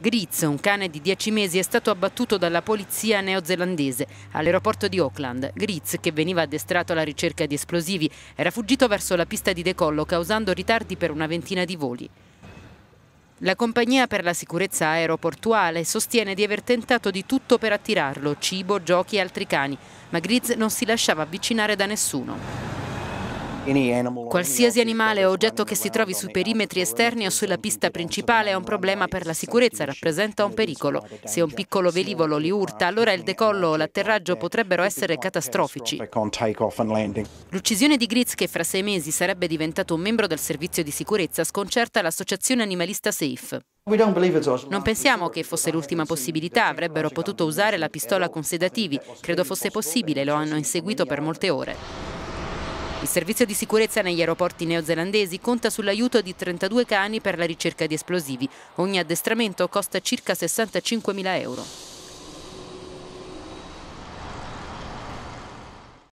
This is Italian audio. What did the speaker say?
Grizz, un cane di 10 mesi, è stato abbattuto dalla polizia neozelandese all'aeroporto di Auckland. Grizz, che veniva addestrato alla ricerca di esplosivi, era fuggito verso la pista di decollo causando ritardi per una ventina di voli. La compagnia per la sicurezza aeroportuale sostiene di aver tentato di tutto per attirarlo, cibo, giochi e altri cani, ma Grizz non si lasciava avvicinare da nessuno. Qualsiasi animale o oggetto che si trovi sui perimetri esterni o sulla pista principale è un problema per la sicurezza, rappresenta un pericolo. Se un piccolo velivolo li urta, allora il decollo o l'atterraggio potrebbero essere catastrofici. L'uccisione di Gritz, che fra sei mesi sarebbe diventato un membro del servizio di sicurezza, sconcerta l'associazione animalista SAFE. Non pensiamo che fosse l'ultima possibilità, avrebbero potuto usare la pistola con sedativi, credo fosse possibile, lo hanno inseguito per molte ore. Il servizio di sicurezza negli aeroporti neozelandesi conta sull'aiuto di 32 cani per la ricerca di esplosivi. Ogni addestramento costa circa 65.000 euro.